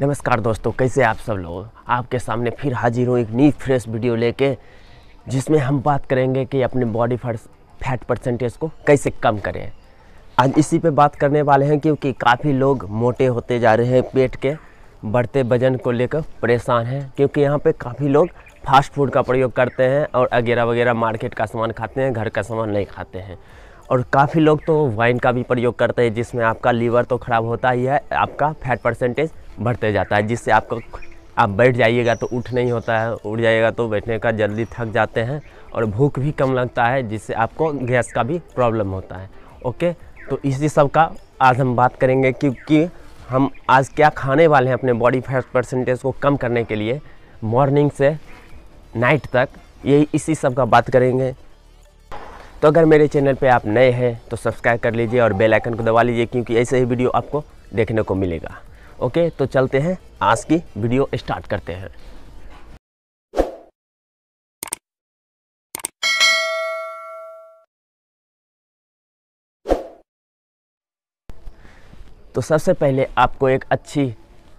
नमस्कार दोस्तों कैसे आप सब लोग आपके सामने फिर हाजिर हूँ एक नई फ्रेश वीडियो लेके जिसमें हम बात करेंगे कि अपने बॉडी फट फैट परसेंटेज को कैसे कम करें आज इसी पे बात करने वाले हैं क्योंकि काफ़ी लोग मोटे होते जा रहे हैं पेट के बढ़ते वजन को लेकर परेशान हैं क्योंकि यहाँ पे काफ़ी लोग फास्ट फूड का प्रयोग करते हैं और अगैरह वगैरह मार्केट का सामान खाते हैं घर का सामान नहीं खाते हैं और काफ़ी लोग तो वाइन का भी प्रयोग करते हैं जिसमें आपका लीवर तो ख़राब होता ही है आपका फैट परसेंटेज बढ़ते जाता है जिससे आपको आप बैठ जाइएगा तो उठ नहीं होता है उठ जाइएगा तो बैठने का जल्दी थक जाते हैं और भूख भी कम लगता है जिससे आपको गैस का भी प्रॉब्लम होता है ओके तो इसी सब का आज हम बात करेंगे क्योंकि हम आज क्या खाने वाले हैं अपने बॉडी फैट परसेंटेज को कम करने के लिए मॉर्निंग से नाइट तक यही इसी सब का बात करेंगे तो अगर मेरे चैनल पे आप नए हैं तो सब्सक्राइब कर लीजिए और बेल आइकन को दबा लीजिए क्योंकि ऐसे ही वीडियो आपको देखने को मिलेगा ओके तो चलते हैं आज की वीडियो स्टार्ट करते हैं तो सबसे पहले आपको एक अच्छी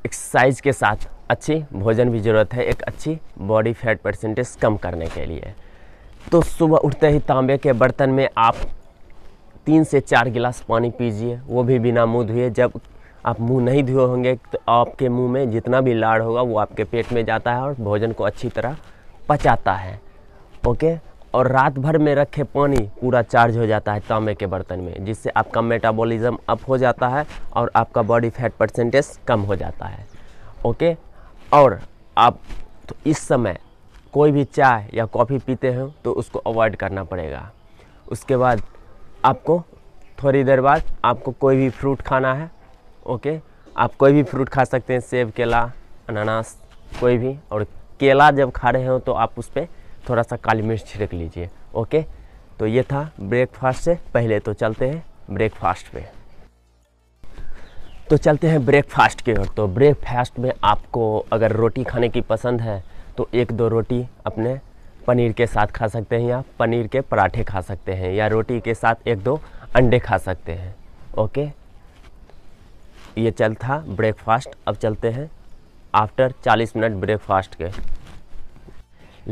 एक्सरसाइज के साथ अच्छी भोजन भी ज़रूरत है एक अच्छी बॉडी फैट परसेंटेज कम करने के लिए तो सुबह उठते ही तांबे के बर्तन में आप तीन से चार गिलास पानी पीजिए वो भी बिना मुँह धुए जब आप मुंह नहीं धोए होंगे तो आपके मुंह में जितना भी लाड़ होगा वो आपके पेट में जाता है और भोजन को अच्छी तरह पचाता है ओके और रात भर में रखे पानी पूरा चार्ज हो जाता है तांबे के बर्तन में जिससे आपका मेटाबॉलिज्म अप हो जाता है और आपका बॉडी फैट परसेंटेज कम हो जाता है ओके और आप तो इस समय कोई भी चाय या कॉफ़ी पीते हो तो उसको अवॉइड करना पड़ेगा उसके बाद आपको थोड़ी देर बाद आपको कोई भी फ्रूट खाना है ओके आप कोई भी फ्रूट खा सकते हैं सेब केला अनानास कोई भी और केला जब खा रहे हो तो आप उस पर थोड़ा सा काली मिर्च छिड़क लीजिए ओके तो ये था ब्रेकफास्ट से पहले तो चलते हैं ब्रेकफास्ट पे तो चलते हैं ब्रेकफास्ट की ओर तो ब्रेकफास्ट में आपको अगर रोटी खाने की पसंद है तो एक दो रोटी अपने पनीर के साथ खा सकते हैं या पनीर के पराठे खा सकते हैं या रोटी के साथ एक दो अंडे खा सकते हैं ओके ये चल था ब्रेकफास्ट अब चलते हैं आफ्टर 40 मिनट ब्रेकफास्ट के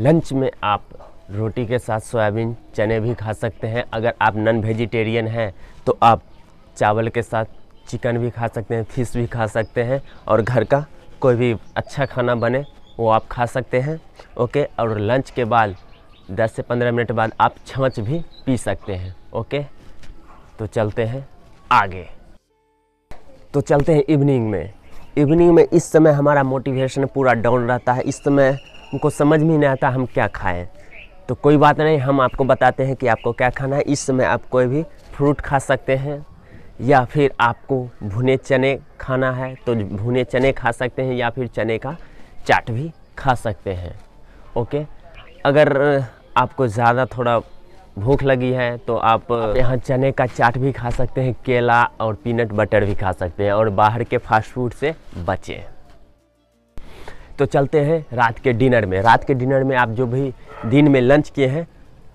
लंच में आप रोटी के साथ सोयाबीन चने भी खा सकते हैं अगर आप नॉन वेजिटेरियन हैं तो आप चावल के साथ चिकन भी खा सकते हैं फिश भी खा सकते हैं और घर का कोई भी अच्छा खाना बने वो आप खा सकते हैं ओके और लंच के बाद 10 से 15 मिनट बाद आप छाछ भी पी सकते हैं ओके तो चलते हैं आगे तो चलते हैं इवनिंग में इवनिंग में इस समय हमारा मोटिवेशन पूरा डाउन रहता है इस समय हमको समझ में नहीं आता हम क्या खाएं तो कोई बात नहीं हम आपको बताते हैं कि आपको क्या खाना है इस समय आप कोई भी फ्रूट खा सकते हैं या फिर आपको भुने चने खाना है तो भुने चने खा सकते हैं या फिर चने का चाट भी खा सकते हैं ओके अगर आपको ज़्यादा थोड़ा भूख लगी है तो आप यहाँ चने का चाट भी खा सकते हैं केला और पीनट बटर भी खा सकते हैं और बाहर के फास्ट फूड से बचें तो चलते हैं रात के डिनर में रात के डिनर में आप जो भी दिन में लंच किए हैं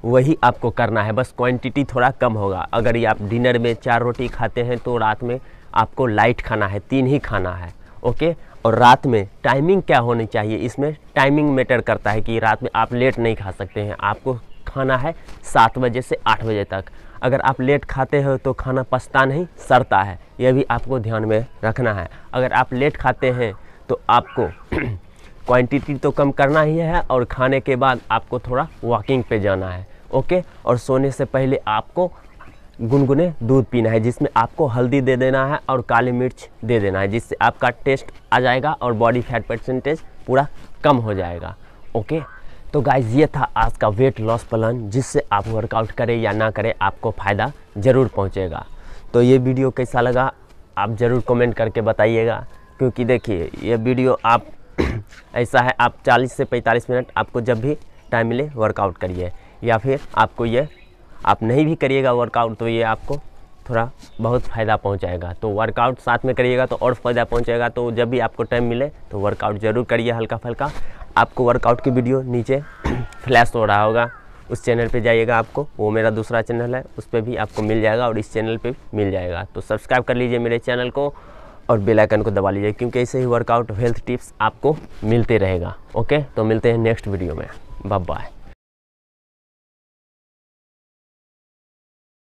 वही आपको करना है बस क्वांटिटी थोड़ा कम होगा अगर ये आप डिनर में चार रोटी खाते हैं तो रात में आपको लाइट खाना है तीन ही खाना है ओके और रात में टाइमिंग क्या होनी चाहिए इसमें टाइमिंग मैटर करता है कि रात में आप लेट नहीं खा सकते हैं आपको खाना है सात बजे से आठ बजे तक अगर आप लेट खाते हो तो खाना पछता नहीं सड़ता है यह भी आपको ध्यान में रखना है अगर आप लेट खाते हैं तो आपको क्वांटिटी तो कम करना ही है और खाने के बाद आपको थोड़ा वॉकिंग पे जाना है ओके और सोने से पहले आपको गुनगुने दूध पीना है जिसमें आपको हल्दी दे देना है और काली मिर्च दे देना है जिससे आपका टेस्ट आ जाएगा और बॉडी फैट परसेंटेज पूरा कम हो जाएगा ओके तो गाइज ये था आज का वेट लॉस प्लान जिससे आप वर्कआउट करें या ना करें आपको फ़ायदा ज़रूर पहुँचेगा तो ये वीडियो कैसा लगा आप ज़रूर कमेंट करके बताइएगा क्योंकि देखिए ये वीडियो आप ऐसा है आप 40 से 45 मिनट आपको जब भी टाइम मिले वर्कआउट करिए या फिर आपको ये आप नहीं भी करिएगा वर्कआउट तो ये आपको थोड़ा बहुत फ़ायदा पहुँचाएगा तो वर्कआउट साथ में करिएगा तो और फ़ायदा पहुँचेगा तो जब भी आपको टाइम मिले तो वर्कआउट ज़रूर करिए हल्का फुल्का आपको वर्कआउट की वीडियो नीचे फ्लैश हो रहा होगा उस चैनल पे जाइएगा आपको वो मेरा दूसरा चैनल है उस पर भी आपको मिल जाएगा और इस चैनल पे मिल जाएगा तो सब्सक्राइब कर लीजिए मेरे चैनल को और बेल आइकन को दबा लीजिए क्योंकि ऐसे ही वर्कआउट हेल्थ टिप्स आपको मिलते रहेगा ओके तो मिलते हैं नेक्स्ट वीडियो में बाय बाय